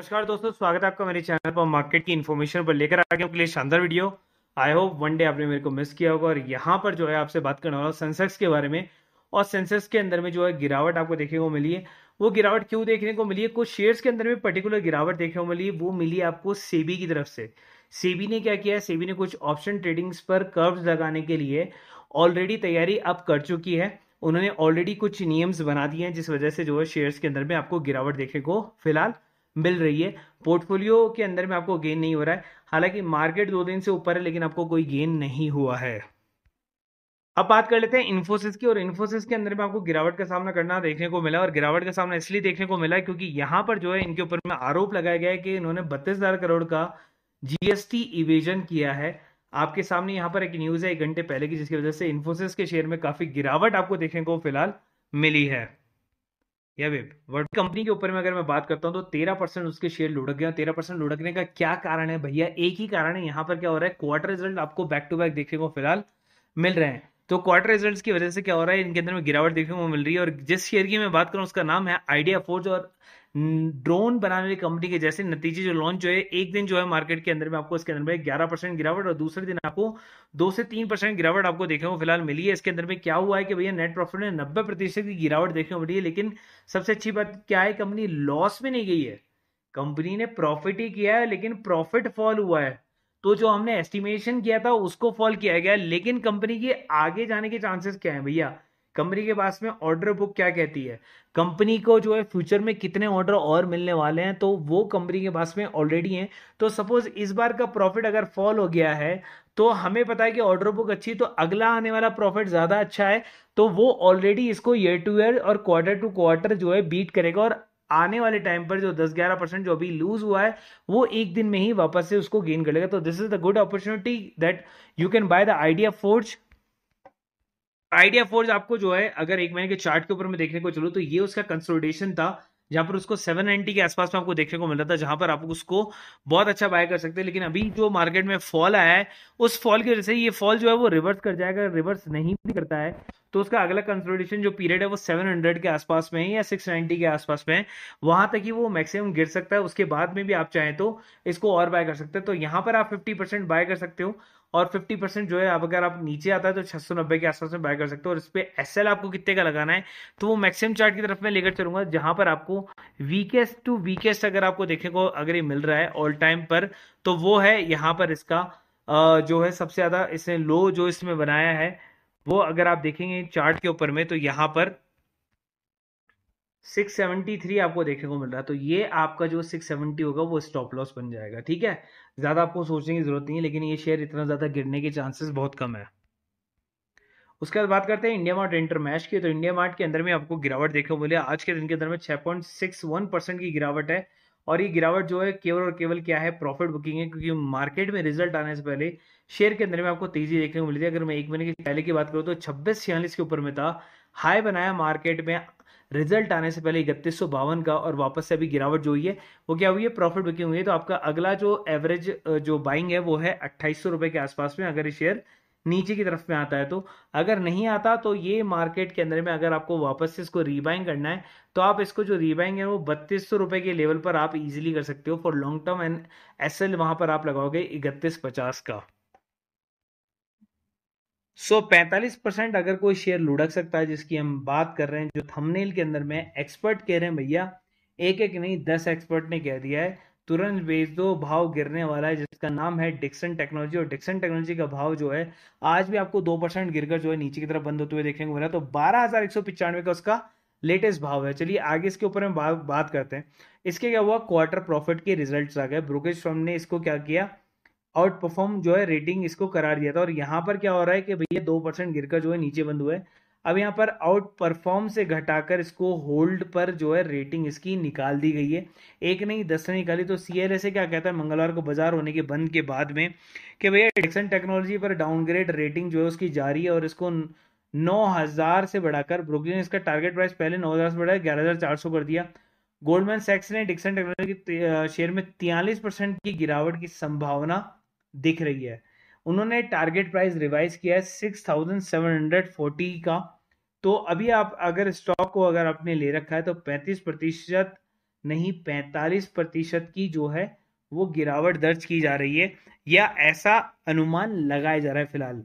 नमस्कार दोस्तों स्वागत है आपका मेरे चैनल पर मार्केट की इन्फॉर्मेशन पर लेकर आ गया के लिए शानदार video I hope one day आपने मेरे को मिस किया होगा और यहाँ पर जो है आपसे बात करने वाला सेंसेक्स के बारे में और सेंसेक्स के अंदर में जो है गिरावट आपको देखने को मिली है वो गिरावट क्यों देखने को मिली है कुछ शेयर्स के अंदर में पर्टिकुलर गिरावट देखने को मिली है वो मिली आपको सेबी की तरफ से सेबी ने क्या किया है सेबी ने कुछ ऑप्शन ट्रेडिंग्स पर कर्व लगाने के लिए ऑलरेडी तैयारी अब कर चुकी है उन्होंने ऑलरेडी कुछ नियम्स बना दिए हैं जिस वजह से जो है शेयर्स के अंदर में आपको गिरावट देखने को फिलहाल मिल रही है पोर्टफोलियो के अंदर में आपको गेन नहीं हो रहा है हालांकि मार्केट दो दिन से ऊपर है लेकिन आपको कोई गेन नहीं हुआ है अब बात कर लेते हैं इन्फोसिस की और इन्फोसिस के अंदर में आपको गिरावट का सामना करना देखने को मिला और गिरावट का सामना इसलिए देखने को मिला क्योंकि यहां पर जो है इनके ऊपर में आरोप लगाया गया है कि इन्होंने बत्तीस हजार करोड़ का जीएसटी इवेजन किया है आपके सामने यहाँ पर एक न्यूज है एक घंटे पहले की जिसकी वजह से इन्फोसिस के शेयर में काफी गिरावट आपको देखने को फिलहाल मिली है या वेब वर्ड कंपनी के ऊपर में अगर मैं बात करता हूँ तो तेरह परसेंट उसके शेयर लुढ़क गया तेरह परसेंट लुढ़कने का क्या कारण है भैया एक ही कारण है यहाँ पर क्या हो रहा है क्वार्टर रिजल्ट आपको बैक टू बैक देखने को फिलहाल मिल रहे हैं तो क्वार्टर रिजल्ट्स की वजह से क्या हो रहा है इनके अंदर में गिरावट देखने को मिल रही है और जिस शेयर की मैं बात करूँ उसका नाम है आइडिया फोर्ज और ड्रोन हम्म, बनाने वाली कंपनी के जैसे नतीजे जो लॉन्च हुए एक दिन जो है मार्केट के अंदर में आपको इसके अंदर में ग्यारह परसेंट गिरावट और दूसरे दिन आपको दो से तीन परसेंट गिरावट आपको देखने को फिलहाल मिली है इसके अंदर में क्या हुआ है कि भैया नेट प्रॉफिट में नब्बे प्रतिशत की गिरावट देखने को मिली है लेकिन सबसे अच्छी बात क्या है कंपनी लॉस में नहीं गई है कंपनी ने प्रॉफिट ही किया है लेकिन प्रॉफिट फॉल हुआ है तो जो हमने एस्टिमेशन किया था उसको फॉल किया गया लेकिन कंपनी के आगे जाने के चांसेस क्या है भैया कंपनी के पास में ऑर्डर बुक क्या कहती है कंपनी को जो है फ्यूचर में कितने ऑर्डर और मिलने वाले हैं तो वो कंपनी के पास में ऑलरेडी हैं तो सपोज इस बार का प्रॉफिट अगर फॉल हो गया है तो हमें पता है कि ऑर्डर बुक अच्छी तो अगला आने वाला प्रॉफिट ज़्यादा अच्छा है तो वो ऑलरेडी इसको ईयर टू ईयर और क्वार्टर टू क्वार्टर जो है बीट करेगा और आने वाले टाइम पर जो 10-11 परसेंट जो अभी लूज हुआ है वो एक दिन में ही वापस से उसको गेन कर लेगा तो this is the good opportunity that you can buy the idea forge idea force आपको जो है अगर एक महीने के चार्ट के ऊपर में देखने को चलो तो ये उसका कंसोलिडेशन था जहां पर उसको 790 के आसपास में आपको देखने को मिल रहा था जहां पर आप उसको बहुत अच्छा बाय कर सकते हैं लेकिन अभी जो मार्केट में फॉल आया है उस फॉल की वजह से ये फॉल जो है वो रिवर्स कर जाएगा रिवर्स नहीं भी करता है तो उसका अगला कंसोलिडेशन जो पीरियड है वो 700 के आसपास में है या 690 के आसपास में है वहां तक ही वो मैक्सिमम गिर सकता है उसके बाद में भी आप चाहें तो इसको और बाय कर सकते हैं तो यहां पर आप 50 परसेंट बाय कर सकते हो और 50 परसेंट जो है अब अगर आप नीचे आता है तो नब्बे के आसपास में बाय कर सकते हो और इस पर एस आपको कितने का लगाना है तो वो मैक्सिमम चार्ट की तरफ मैं लेकर चलूंगा जहां पर आपको वीकेस्ट टू वीकेस्ट अगर आपको देखने को अगर ये मिल रहा है ऑल टाइम पर तो वो है यहाँ पर इसका जो है सबसे ज्यादा इसने लो जो इसमें बनाया है वो अगर आप देखेंगे चार्ट के ऊपर में तो यहाँ पर 673 आपको देखने को मिल रहा है तो ये आपका जो 670 होगा वो स्टॉप लॉस बन जाएगा ठीक है ज़्यादा आपको सोचने की ज़रूरत नहीं है लेकिन ये शेयर इतना ज़्यादा गिरने के चांसेस बहुत कम है उसके बाद बात करते हैं इंडिया मार्ट इंटर की तो इंडिया मार्ट के अंदर में आपको गिरावट देखने को मिली आज के दिन के अंदर में छः परसेंट की गिरावट है और ये गिरावट जो है केवल और केवल क्या है प्रॉफिट बुकिंग है क्योंकि मार्केट में रिजल्ट आने से पहले शेयर के अंदर में आपको तेजी देखने को मिली थी अगर मैं एक महीने के पहले की बात करूँ तो छब्बीस छियालीस के ऊपर में था हाई बनाया मार्केट में रिजल्ट आने से पहले इकतीस का और वापस से अभी गिरावट जो हुई है वो क्या हुई है प्रॉफिट बुकिंग हुई है तो आपका अगला जो एवरेज जो बाइंग है वो है अट्ठाईस रुपए के आसपास में अगर ये शेयर नीचे की तरफ में आता है तो अगर नहीं आता तो ये मार्केट के अंदर में अगर आपको वापस से इसको रीबाइंग करना है तो आप इसको जो रीबाइंग है वो बत्तीस सौ रुपये के लेवल पर आप इजीली कर सकते हो फॉर लॉन्ग टर्म एंड एस वहां वहाँ पर आप लगाओगे इकतीस पचास का सो so, 45 परसेंट अगर कोई शेयर लुढ़क सकता है जिसकी हम बात कर रहे हैं जो थंबनेल के अंदर में एक्सपर्ट कह रहे हैं भैया एक एक नहीं दस एक्सपर्ट ने कह दिया है तुरंत बेच दो भाव गिरने वाला है जिसका नाम है डिक्सन टेक्नोलॉजी और डिक्सन टेक्नोलॉजी का भाव जो है आज भी आपको दो परसेंट गिरकर जो है नीचे की तरफ बंद होते हुए देखने को मिला तो बारह हजार एक सौ पिचानवे का उसका लेटेस्ट भाव है चलिए आगे इसके ऊपर हम बात करते हैं इसके क्या हुआ क्वार्टर प्रॉफिट के रिजल्ट आ गए ब्रोकेज फर्म ने इसको क्या किया आउट परफॉर्म जो है रेटिंग इसको करार दिया था और यहाँ पर क्या हो रहा है कि भैया दो परसेंट गिर जो है नीचे बंद हुआ है अब यहाँ पर आउट परफॉर्म से घटाकर इसको होल्ड पर जो है रेटिंग इसकी निकाल दी गई है एक नहीं दस नहीं निकाली तो सी एल क्या कहता है मंगलवार को बाजार होने के बंद के बाद में कि भैया डिक्सन टेक्नोलॉजी पर डाउनग्रेड रेटिंग जो है उसकी जारी है और इसको नौ हज़ार से बढ़ाकर ने इसका टारगेट प्राइस पहले नौ हज़ार से बढ़ाया ग्यारह हज़ार चार सौ कर दिया गोल्डमैन सैक्स ने डिक्सन टेक्नोलॉजी के शेयर में तियालीस की गिरावट की संभावना दिख रही है उन्होंने टारगेट प्राइस रिवाइज किया है six thousand seven hundred forty का तो अभी आप अगर स्टॉक को अगर आपने ले रखा है तो पैंतीस प्रतिशत नहीं पैंतालीस प्रतिशत की जो है वो गिरावट दर्ज की जा रही है या ऐसा अनुमान लगाया जा रहा है फिलहाल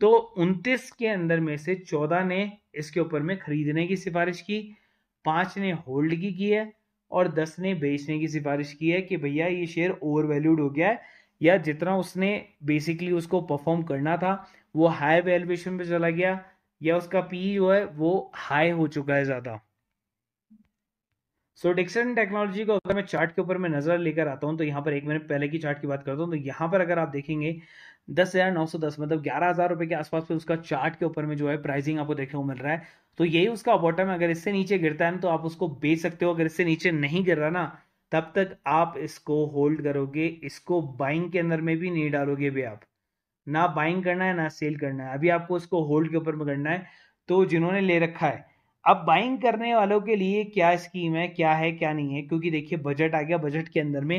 तो 29 के अंदर में से 14 ने इसके ऊपर में खरीदने की सिफारिश की पांच ने होल्ड की की है और दस ने बेचने की सिफारिश की है कि भैया ये शेयर ओवर वैल्यूड हो गया है या जितना उसने बेसिकली उसको परफॉर्म करना था वो हाई वैल्यूएशन पे चला गया या उसका पी e जो है वो हाई हो चुका है ज़्यादा सो डिक्सन टेक्नोलॉजी को अगर मैं चार्ट के ऊपर मैं नज़र लेकर आता हूं तो यहाँ पर एक मिनट पहले की चार्ट की बात करता हूं तो यहां पर अगर आप देखेंगे दस हज़ार नौ सौ दस मतलब ग्यारह हज़ार रुपए के आसपास पे उसका चार्ट के ऊपर में जो है प्राइसिंग आपको देखने को मिल रहा है तो यही उसका बॉटम है अगर इससे नीचे गिरता है ना तो आप उसको बेच सकते हो अगर इससे नीचे नहीं गिर रहा ना तब तक आप इसको होल्ड करोगे इसको बाइंग के अंदर में भी नहीं डालोगे भी आप ना बाइंग करना है ना सेल करना है अभी आपको इसको होल्ड के ऊपर में करना है तो जिन्होंने ले रखा है अब बाइंग करने वालों के लिए क्या स्कीम है क्या है क्या नहीं है क्योंकि देखिए बजट आ गया बजट के अंदर में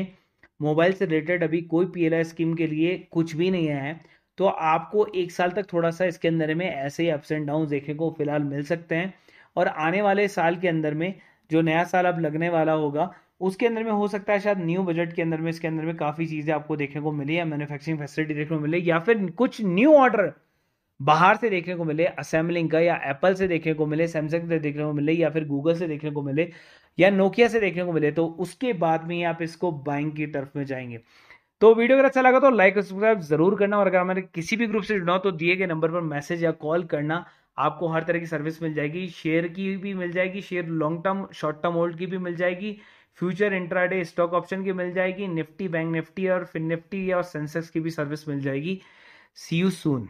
मोबाइल से रिलेटेड अभी कोई पी स्कीम के लिए कुछ भी नहीं आया है तो आपको एक साल तक थोड़ा सा इसके अंदर में ऐसे ही अप्स एंड डाउन देखने को फिलहाल मिल सकते हैं और आने वाले साल के अंदर में जो नया साल अब लगने वाला होगा उसके अंदर में हो सकता है शायद न्यू बजट के अंदर में इसके अंदर में काफ़ी चीज़ें आपको देखने को मिली या मैन्युफैक्चरिंग फैसिलिटी देखने को मिले या फिर कुछ न्यू ऑर्डर बाहर से देखने को मिले असेंबलिंग का या एप्पल से देखने को मिले सैमसंग से देखने को मिले या फिर गूगल से देखने को मिले या नोकिया से देखने को मिले तो उसके बाद में आप इसको बाइंग की तरफ में जाएंगे तो वीडियो अगर अच्छा लगा तो लाइक और सब्सक्राइब जरूर करना और अगर हमारे किसी भी ग्रुप से जुड़ना हो तो दिए गए नंबर पर मैसेज या कॉल करना आपको हर तरह की सर्विस मिल जाएगी शेयर की भी मिल जाएगी share long term short term hold की भी मिल जाएगी फ्यूचर इंट्राडे स्टॉक ऑप्शन की मिल जाएगी निफ्टी बैंक निफ्टी और फिन निफ्टी और सेंसेक्स की भी सर्विस मिल जाएगी सी यू सून